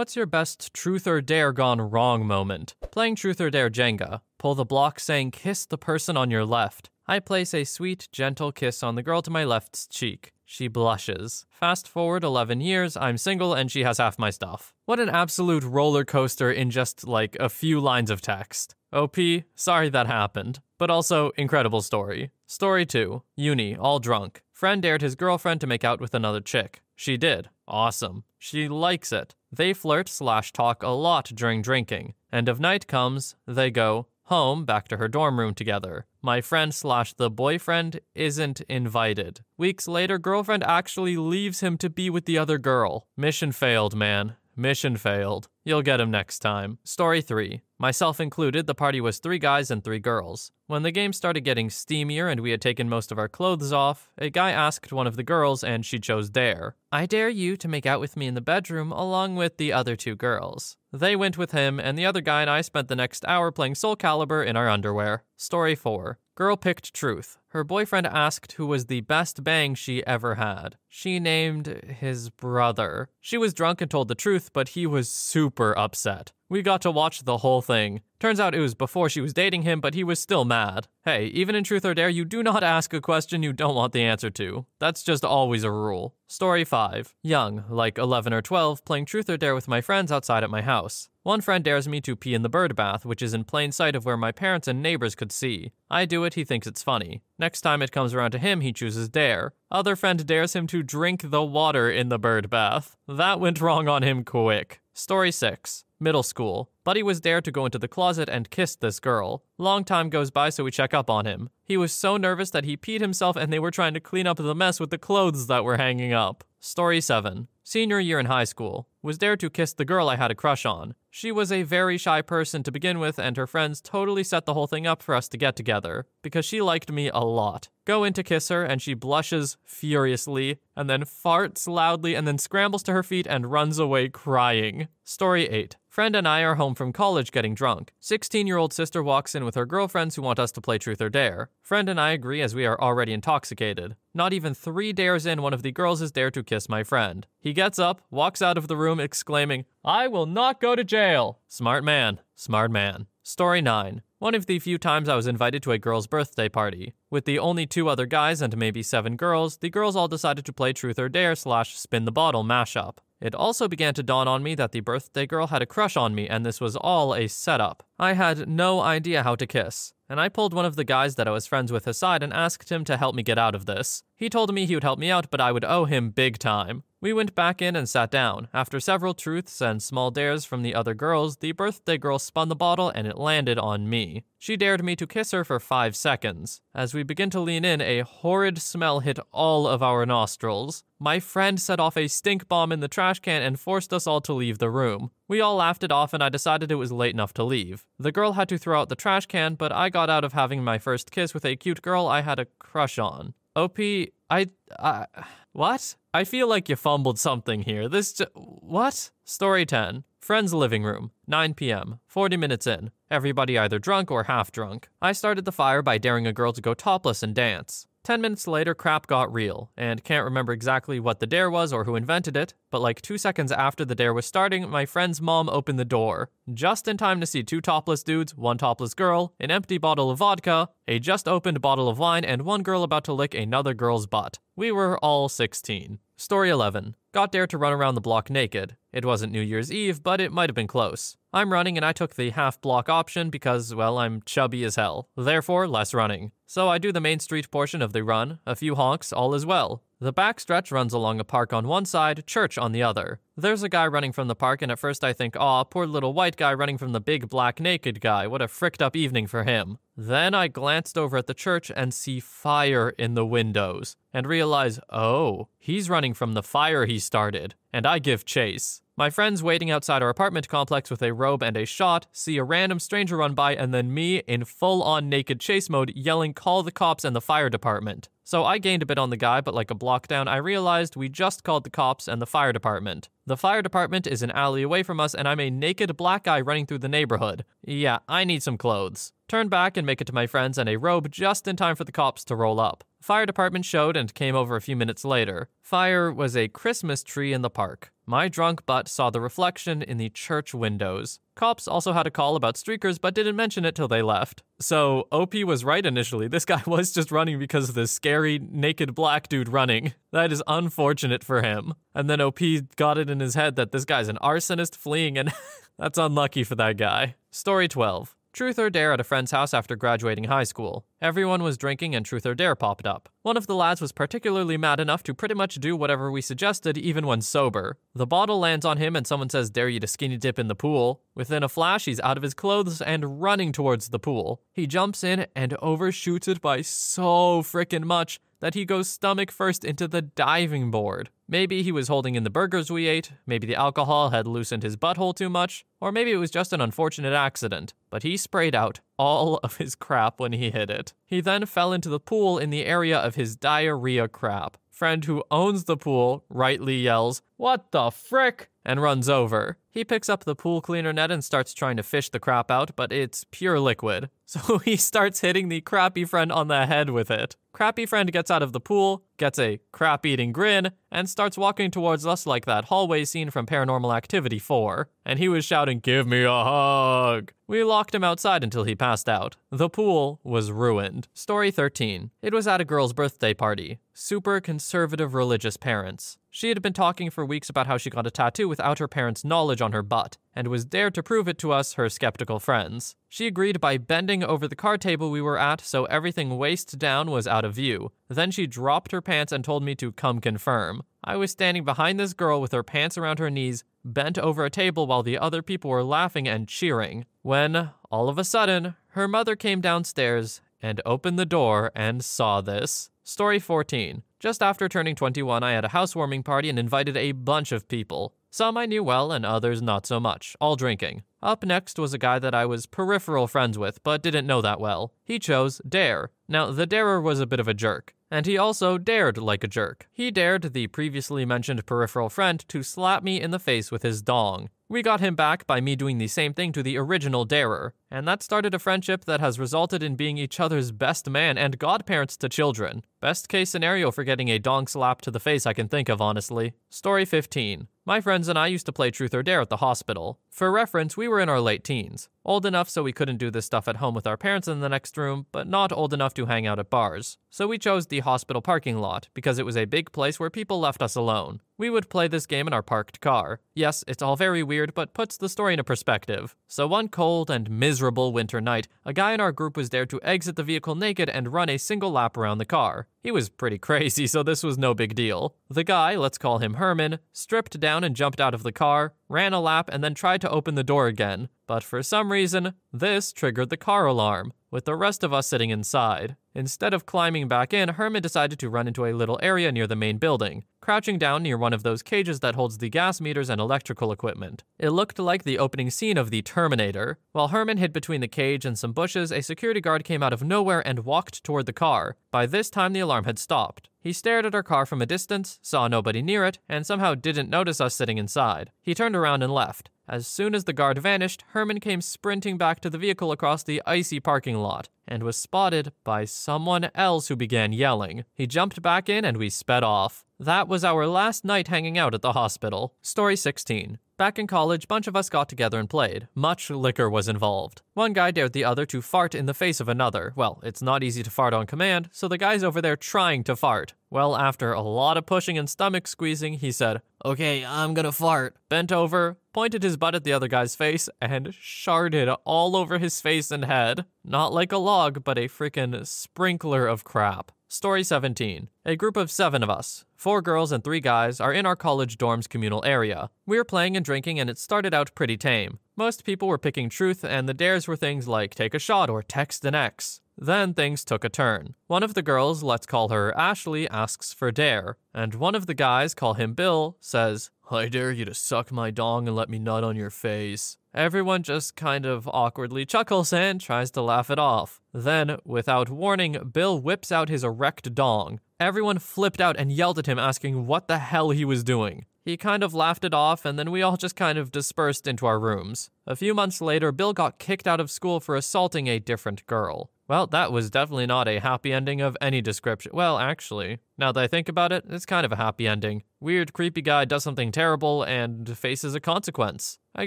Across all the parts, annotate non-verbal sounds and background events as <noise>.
What's your best truth or dare gone wrong moment? Playing truth or dare Jenga. Pull the block saying kiss the person on your left. I place a sweet, gentle kiss on the girl to my left's cheek. She blushes. Fast forward 11 years, I'm single and she has half my stuff. What an absolute roller coaster in just like a few lines of text. OP, sorry that happened. But also, incredible story. Story 2 Uni, all drunk. Friend dared his girlfriend to make out with another chick. She did. Awesome. She likes it. They flirt slash talk a lot during drinking, and if night comes, they go home back to her dorm room together. My friend slash the boyfriend isn't invited. Weeks later, girlfriend actually leaves him to be with the other girl. Mission failed, man. Mission failed. You'll get him next time. Story 3. Myself included, the party was three guys and three girls. When the game started getting steamier and we had taken most of our clothes off, a guy asked one of the girls and she chose Dare. I dare you to make out with me in the bedroom along with the other two girls. They went with him, and the other guy and I spent the next hour playing Soul Calibur in our underwear. Story 4. Girl picked Truth. Her boyfriend asked who was the best bang she ever had. She named his brother. She was drunk and told the truth, but he was super upset. We got to watch the whole thing. Turns out it was before she was dating him, but he was still mad. Hey, even in Truth or Dare, you do not ask a question you don't want the answer to. That's just always a rule. Story 5. Young, like 11 or 12, playing Truth or Dare with my friends outside at my house. One friend dares me to pee in the bird bath, which is in plain sight of where my parents and neighbors could see. I do it, he thinks it's funny. Next time it comes around to him, he chooses dare. Other friend dares him to drink the water in the bird bath. That went wrong on him quick. Story 6 Middle School. Buddy was dared to go into the closet and kiss this girl. Long time goes by, so we check up on him. He was so nervous that he peed himself, and they were trying to clean up the mess with the clothes that were hanging up. Story 7 Senior year in high school was there to kiss the girl I had a crush on. She was a very shy person to begin with, and her friends totally set the whole thing up for us to get together, because she liked me a lot. Go in to kiss her, and she blushes furiously, and then farts loudly, and then scrambles to her feet and runs away crying. Story 8 friend and I are home from college getting drunk. 16 year old sister walks in with her girlfriends who want us to play Truth or Dare. Friend and I agree as we are already intoxicated. Not even three dares in, one of the girls is dare to kiss my friend. He gets up, walks out of the room, exclaiming, I will not go to jail. Smart man, smart man. Story 9. One of the few times I was invited to a girl's birthday party. With the only two other guys and maybe seven girls, the girls all decided to play Truth or Dare slash Spin the Bottle mashup. It also began to dawn on me that the birthday girl had a crush on me and this was all a setup. I had no idea how to kiss, and I pulled one of the guys that I was friends with aside and asked him to help me get out of this. He told me he would help me out, but I would owe him big time. We went back in and sat down. After several truths and small dares from the other girls, the birthday girl spun the bottle and it landed on me. She dared me to kiss her for five seconds. As we begin to lean in, a horrid smell hit all of our nostrils. My friend set off a stink bomb in the trash can and forced us all to leave the room. We all laughed it off and I decided it was late enough to leave. The girl had to throw out the trash can, but I got out of having my first kiss with a cute girl I had a crush on. OP, I. I what? I feel like you fumbled something here. This. what? Story 10. Friend's living room, 9 p.m., 40 minutes in. Everybody either drunk or half drunk. I started the fire by daring a girl to go topless and dance. Ten minutes later, crap got real, and can't remember exactly what the dare was or who invented it, but like two seconds after the dare was starting, my friend's mom opened the door. Just in time to see two topless dudes, one topless girl, an empty bottle of vodka, a just opened bottle of wine, and one girl about to lick another girl's butt. We were all 16. Story 11. Got dare to run around the block naked. It wasn't New Year's Eve, but it might have been close. I'm running and I took the half block option because, well, I'm chubby as hell. Therefore, less running. So I do the main street portion of the run, a few honks, all is well. The backstretch runs along a park on one side, church on the other. There's a guy running from the park, and at first I think, aw, poor little white guy running from the big black naked guy. What a fricked up evening for him. Then I glanced over at the church and see fire in the windows, and realize, oh, he's running from the fire he started, and I give chase. My friends waiting outside our apartment complex with a robe and a shot see a random stranger run by and then me in full on naked chase mode yelling, Call the cops and the fire department. So I gained a bit on the guy, but like a block down, I realized we just called the cops and the fire department. The fire department is an alley away from us, and I'm a naked black guy running through the neighborhood. Yeah, I need some clothes. Turn back and make it to my friends and a robe just in time for the cops to roll up. Fire department showed and came over a few minutes later. Fire was a Christmas tree in the park. My drunk butt saw the reflection in the church windows. Cops also had a call about streakers, but didn't mention it till they left. So, OP was right initially. This guy <laughs> was just running because of this scary, naked black dude running. That is unfortunate for him. And then OP got it in his head that this guy's an arsonist fleeing, and <laughs> that's unlucky for that guy. Story 12. Truth or Dare at a friend's house after graduating high school. Everyone was drinking and Truth or Dare popped up. One of the lads was particularly mad enough to pretty much do whatever we suggested even when sober. The bottle lands on him and someone says, Dare you to skinny dip in the pool. Within a flash, he's out of his clothes and running towards the pool. He jumps in and overshoots it by so freaking much that he goes stomach first into the diving board. Maybe he was holding in the burgers we ate, maybe the alcohol had loosened his butthole too much, or maybe it was just an unfortunate accident, but he sprayed out all of his crap when he hit it. He then fell into the pool in the area of his diarrhea crap. Friend who owns the pool rightly yells, What the frick? and runs over. He picks up the pool cleaner net and starts trying to fish the crap out, but it's pure liquid. <laughs> So he starts hitting the crappy friend on the head with it. Crappy friend gets out of the pool, gets a crap eating grin, and starts walking towards us like that hallway scene from Paranormal Activity 4. And he was shouting, Give me a hug! We locked him outside until he passed out. The pool was ruined. Story 13. It was at a girl's birthday party. Super conservative religious parents. She had been talking for weeks about how she got a tattoo without her parents' knowledge on her butt, and was there to prove it to us, her skeptical friends. She agreed by bending over the card table we were at so everything waist down was out of view. Then she dropped her pants and told me to come confirm. I was standing behind this girl with her pants around her knees, bent over a table while the other people were laughing and cheering. When, all of a sudden, her mother came downstairs and opened the door and saw this. Story 14. Just after turning 21, I had a housewarming party and invited a bunch of people. Some I knew well and others not so much, all drinking. Up next was a guy that I was peripheral friends with but didn't know that well. He chose Dare. Now, the darer was a bit of a jerk and he also dared like a jerk. He dared the previously mentioned peripheral friend to slap me in the face with his dong. We got him back by me doing the same thing to the original darer, and that started a friendship that has resulted in being each other's best man and godparents to children. Best case scenario for getting a dong slap to the face I can think of, honestly. Story 15. My friends and I used to play Truth or Dare at the hospital. For reference, we were in our late teens. Old enough so we couldn't do this stuff at home with our parents in the next room, but not old enough to hang out at bars. So we chose the hospital parking lot, because it was a big place where people left us alone. We would play this game in our parked car. Yes, it's all very weird, but puts the story into perspective. So one cold and miserable winter night, a guy in our group was dared to exit the vehicle naked and run a single lap around the car. He was pretty crazy, <laughs> so this was no big deal. The guy, let's call him Herman, stripped down and jumped out of the car, ran a lap, and then tried to open the door again. But for some reason, this triggered the car alarm, with the rest of us sitting inside. Instead of climbing back in, Herman decided to run into a little area near the main building, crouching down near one of those cages that holds the gas meters and electrical equipment. It looked like the opening scene of The Terminator. While Herman hid between the cage and some bushes, a security guard came out of nowhere and walked toward the car. By this time, the alarm had stopped. He stared at our car from a distance, saw nobody near it, and somehow didn't notice us sitting inside. He turned around and left. As soon as the guard vanished, Herman came sprinting back to the vehicle across the icy parking lot and was spotted by someone else who began yelling. He jumped back in and we sped off. That was our last night hanging out at the hospital. Story 16. Back in college, bunch of us got together and played. Much liquor was involved. One guy dared the other to fart in the face of another. Well, it's not easy to fart on command, so the guy's over there trying to fart. Well, after a lot of pushing and stomach squeezing, he said, Okay, I'm gonna fart. Bent over, pointed his butt at the other guy's face, and sharded all over his face and head. Not like a log, but a freaking sprinkler of crap. Story 17. A group of seven of us, four girls and three guys, are in our college dorm's communal area. We were playing and drinking, and it started out pretty tame. Most people were picking truth, and the dares were things like take a shot or text an ex. Then things took a turn. One of the girls, let's call her Ashley, asks for dare, and one of the guys, call him Bill, says, I dare you to suck my dong and let me nut on your face. Everyone just kind of awkwardly chuckles and tries to laugh it off. Then, without warning, Bill whips out his erect dong. Everyone flipped out and yelled at him, asking what the hell he was doing. He kind of laughed it off, and then we all just kind of dispersed into our rooms. A few months later, Bill got kicked out of school for assaulting a different girl. Well, that was definitely not a happy ending of any description. Well, actually, now that I think about it, it's kind of a happy ending. Weird, creepy guy does something terrible and faces a consequence. I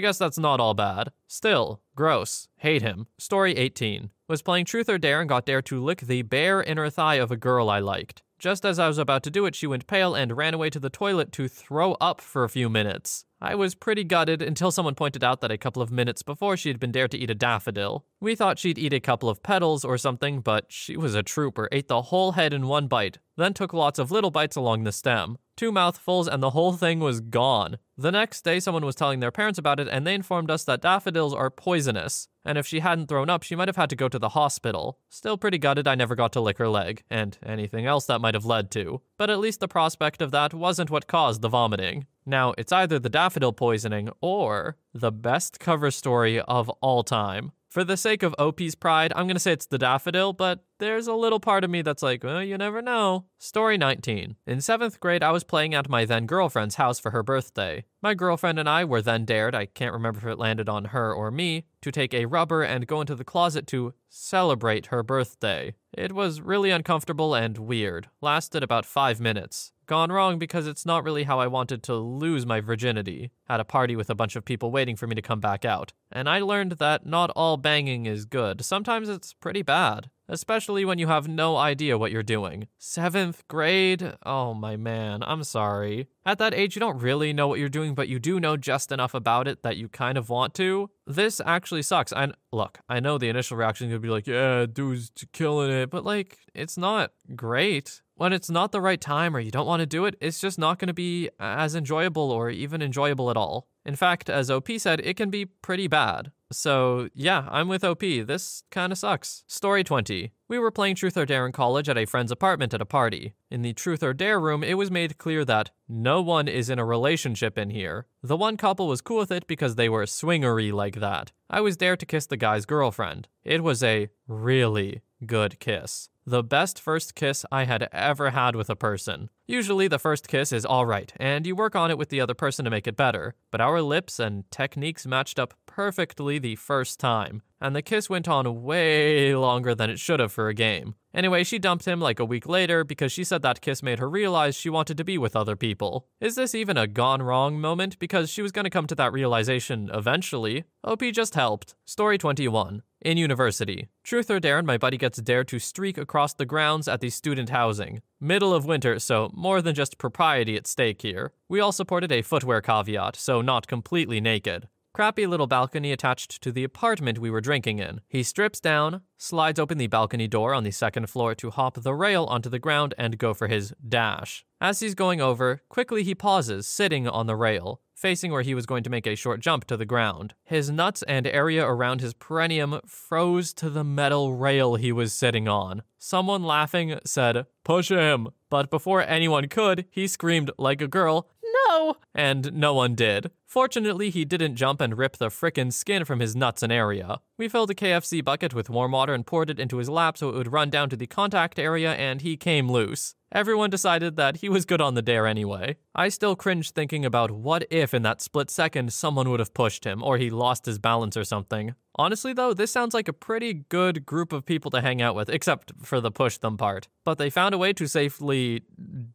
guess that's not all bad. Still, gross. Hate him. Story 18. Was playing Truth or Dare and got Dare to lick the bare inner thigh of a girl I liked. Just as I was about to do it, she went pale and ran away to the toilet to throw up for a few minutes. I was pretty gutted until someone pointed out that a couple of minutes before she had been dared to eat a daffodil. We thought she'd eat a couple of petals or something, but she was a trooper, ate the whole head in one bite, then took lots of little bites along the stem. Two mouthfuls and the whole thing was gone. The next day, someone was telling their parents about it, and they informed us that daffodils are poisonous, and if she hadn't thrown up, she might have had to go to the hospital. Still pretty gutted I never got to lick her leg, and anything else that might have led to. But at least the prospect of that wasn't what caused the vomiting. Now, it's either the daffodil poisoning or the best cover story of all time. For the sake of OP's pride, I'm going to say it's the daffodil, but there's a little part of me that's like, well, you never know. Story 19. In seventh grade, I was playing at my then girlfriend's house for her birthday. My girlfriend and I were then dared, I can't remember if it landed on her or me, to take a rubber and go into the closet to celebrate her birthday. It was really uncomfortable and weird, lasted about five minutes. Gone wrong because it's not really how I wanted to lose my virginity. Had a party with a bunch of people waiting for me to come back out. And I learned that not all banging is good, sometimes it's pretty bad especially when you have no idea what you're doing. Seventh grade? Oh my man, I'm sorry. At that age, you don't really know what you're doing, but you do know just enough about it that you kind of want to. This actually sucks. And look, I know the initial reaction could be like, yeah, dude's killing it, but like, it's not great. When it's not the right time or you don't want to do it, it's just not going to be as enjoyable or even enjoyable at all. In fact, as OP said, it can be pretty bad. So yeah, I'm with OP. This kind of sucks. Story 20. We were playing Truth or Dare in college at a friend's apartment at a party. In the Truth or Dare room, it was made clear that no one is in a relationship in here. The one couple was cool with it because they were swingery like that. I was there to kiss the guy's girlfriend. It was a really good kiss. The best first kiss I had ever had with a person. Usually, the first kiss is alright, and you work on it with the other person to make it better, but our lips and techniques matched up perfectly the first time and the kiss went on way longer than it should have for a game. Anyway, she dumped him like a week later because she said that kiss made her realize she wanted to be with other people. Is this even a gone wrong moment? Because she was gonna come to that realization eventually. OP just helped. Story 21. In university. Truth or dare, my buddy gets dared to streak across the grounds at the student housing. Middle of winter, so more than just propriety at stake here. We all supported a footwear caveat, so not completely naked crappy little balcony attached to the apartment we were drinking in. He strips down, slides open the balcony door on the second floor to hop the rail onto the ground and go for his dash. As he's going over, quickly he pauses, sitting on the rail, facing where he was going to make a short jump to the ground. His nuts and area around his perineum froze to the metal rail he was sitting on. Someone laughing said, Push him! But before anyone could, he screamed like a girl, No! And no one did. Fortunately, he didn't jump and rip the frickin' skin from his nuts and area. We filled a KFC bucket with warm water and poured it into his lap so it would run down to the contact area, and he came loose. Everyone decided that he was good on the dare anyway. I still cringe thinking about what if in that split second someone would have pushed him, or he lost his balance or something. Honestly, though, this sounds like a pretty good group of people to hang out with, except for the push them part. But they found a way to safely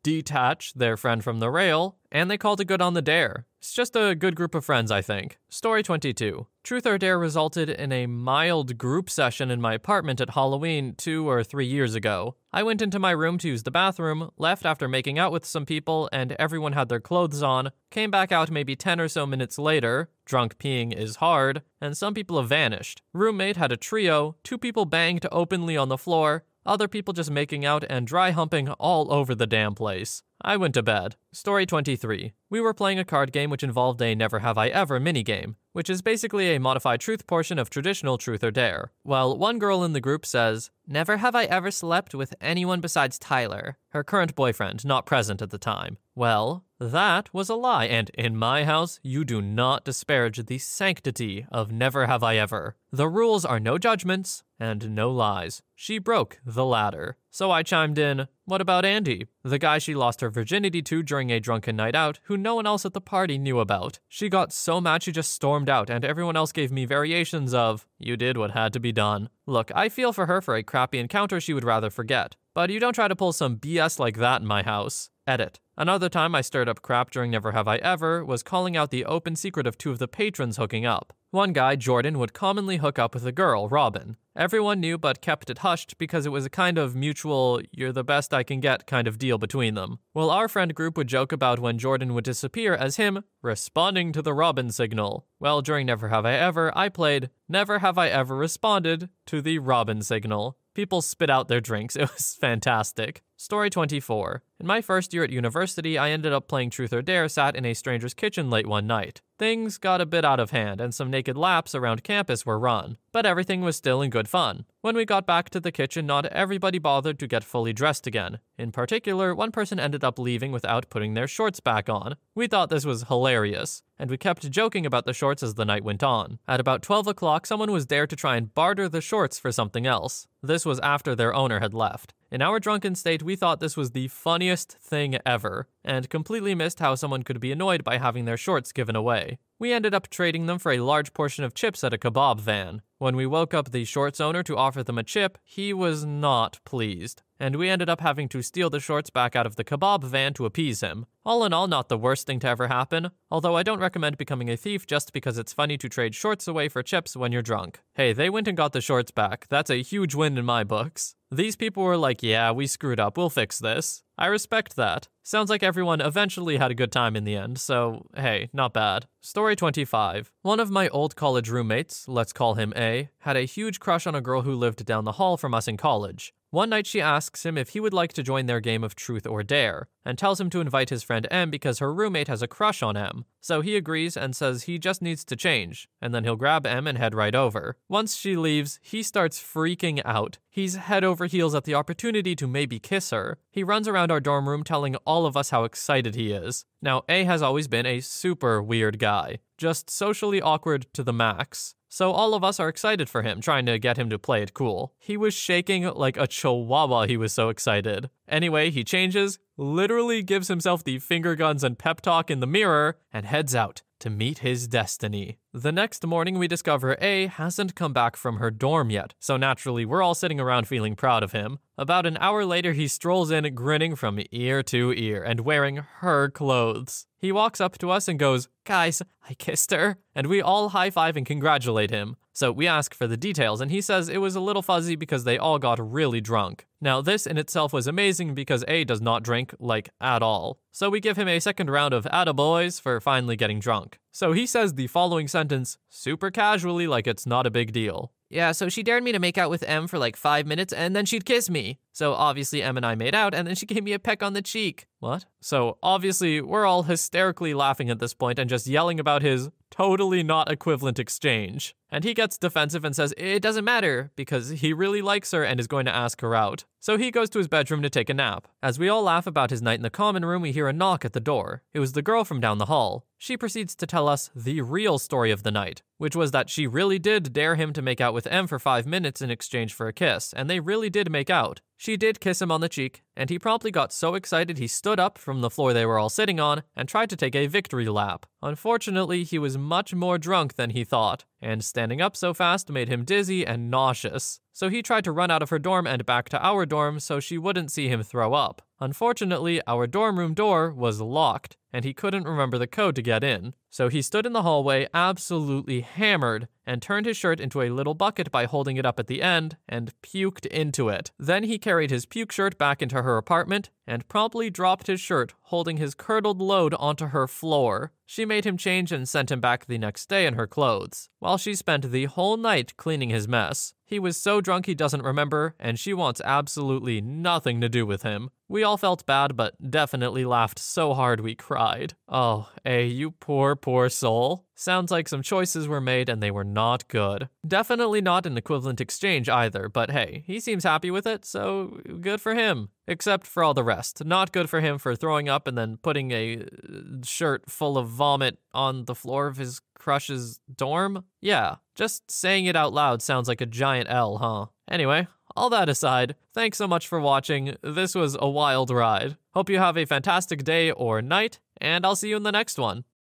detach their friend from the rail, and they called it good on the dare. It's just a good group of friends, I think. Story 22. Truth or Dare resulted in a mild group session in my apartment at Halloween two or three years ago. I went into my room to use the bathroom, left after making out with some people, and everyone had their clothes on, came back out maybe 10 or so minutes later, drunk peeing is hard, and some people have vanished. Roommate had a trio, two people banged openly on the floor, other people just making out and dry humping all over the damn place. I went to bed. Story 23. We were playing a card game which involved a Never Have I Ever minigame, which is basically a modified truth portion of traditional Truth or Dare. Well, one girl in the group says, Never have I ever slept with anyone besides Tyler, her current boyfriend, not present at the time. Well, that was a lie, and in my house, you do not disparage the sanctity of Never Have I Ever. The rules are no judgments and no lies. She broke the latter. So I chimed in, What about Andy? The guy she lost her virginity to during a drunken night out, who no one else at the party knew about. She got so mad she just stormed out, and everyone else gave me variations of, You did what had to be done. Look, I feel for her for a crappy encounter she would rather forget. But you don't try to pull some BS like that in my house. Edit. Another time I stirred up crap during Never Have I Ever was calling out the open secret of two of the patrons hooking up. One guy, Jordan, would commonly hook up with a girl, Robin. Everyone knew but kept it hushed because it was a kind of mutual, you're the best I can get kind of deal between them. Well, our friend group would joke about when Jordan would disappear as him responding to the Robin signal. Well, during Never Have I Ever, I played Never Have I Ever Responded to the Robin signal. People spit out their drinks. <laughs> It was fantastic. Story 24. In my first year at university, I ended up playing Truth or Dare sat in a stranger's kitchen late one night. Things got a bit out of hand, and some naked laps around campus were run, but everything was still in good fun. When we got back to the kitchen, not everybody bothered to get fully dressed again. In particular, one person ended up leaving without putting their shorts back on. We thought this was hilarious and we kept joking about the shorts as the night went on. At about 12 o'clock, someone was there to try and barter the shorts for something else. This was after their owner had left. In our drunken state, we thought this was the funniest thing ever, and completely missed how someone could be annoyed by having their shorts given away. We ended up trading them for a large portion of chips at a kebab van. When we woke up the shorts owner to offer them a chip, he was not pleased, and we ended up having to steal the shorts back out of the kebab van to appease him. All in all, not the worst thing to ever happen, although I don't recommend becoming a thief just because it's funny to trade shorts away for chips when you're drunk. Hey, they went and got the shorts back. That's a huge win in my books. These people were like, yeah, we screwed up, we'll fix this. I respect that. Sounds like everyone eventually had a good time in the end, so hey, not bad. Story 25. One of my old college roommates, let's call him A, had a huge crush on a girl who lived down the hall from us in college. One night she asks him if he would like to join their game of truth or dare, and tells him to invite his friend M because her roommate has a crush on M. So he agrees and says he just needs to change, and then he'll grab M and head right over. Once she leaves, he starts freaking out. He's head over heels at the opportunity to maybe kiss her. He runs around our dorm room telling all of us how excited he is. Now, A has always been a super weird guy, just socially awkward to the max. So all of us are excited for him, trying to get him to play it cool. He was shaking like a chihuahua, he was so excited. Anyway, he changes, literally gives himself the finger guns and pep talk in the mirror, and heads out to meet his destiny. The next morning, we discover A hasn't come back from her dorm yet, so naturally, we're all sitting around feeling proud of him. About an hour later, he strolls in, grinning from ear to ear and wearing her clothes. He walks up to us and goes, Guys, I kissed her. And we all high five and congratulate him. So we ask for the details, and he says it was a little fuzzy because they all got really drunk. Now, this in itself was amazing because A does not drink, like, at all. So we give him a second round of attaboys for finally getting drunk. So he says the following sentence super casually, like it's not a big deal. Yeah, so she dared me to make out with M for like five minutes and then she'd kiss me. So obviously, Em and I made out, and then she gave me a peck on the cheek. What? So obviously, we're all hysterically laughing at this point and just yelling about his totally not equivalent exchange. And he gets defensive and says it doesn't matter because he really likes her and is going to ask her out. So he goes to his bedroom to take a nap. As we all laugh about his night in the common room, we hear a knock at the door. It was the girl from down the hall. She proceeds to tell us the real story of the night, which was that she really did dare him to make out with M for five minutes in exchange for a kiss, and they really did make out. She did kiss him on the cheek, and he promptly got so excited he stood up from the floor they were all sitting on and tried to take a victory lap. Unfortunately, he was much more drunk than he thought, and standing up so fast made him dizzy and nauseous. So he tried to run out of her dorm and back to our dorm so she wouldn't see him throw up. Unfortunately, our dorm room door was locked, and he couldn't remember the code to get in. So he stood in the hallway, absolutely hammered, and turned his shirt into a little bucket by holding it up at the end and puked into it. Then he carried his puke shirt back into her apartment and promptly dropped his shirt, holding his curdled load onto her floor. She made him change and sent him back the next day in her clothes, while she spent the whole night cleaning his mess. He was so drunk he doesn't remember, and she wants absolutely nothing to do with him. We all felt bad, but definitely laughed so hard we cried. Oh, eh, you poor, poor soul. Sounds like some choices were made and they were not good. Definitely not an equivalent exchange either, but hey, he seems happy with it, so good for him. Except for all the rest. Not good for him for throwing up and then putting a uh, shirt full of vomit on the floor of his crushes dorm? Yeah, just saying it out loud sounds like a giant L, huh? Anyway, all that aside, thanks so much for watching. This was a wild ride. Hope you have a fantastic day or night, and I'll see you in the next one.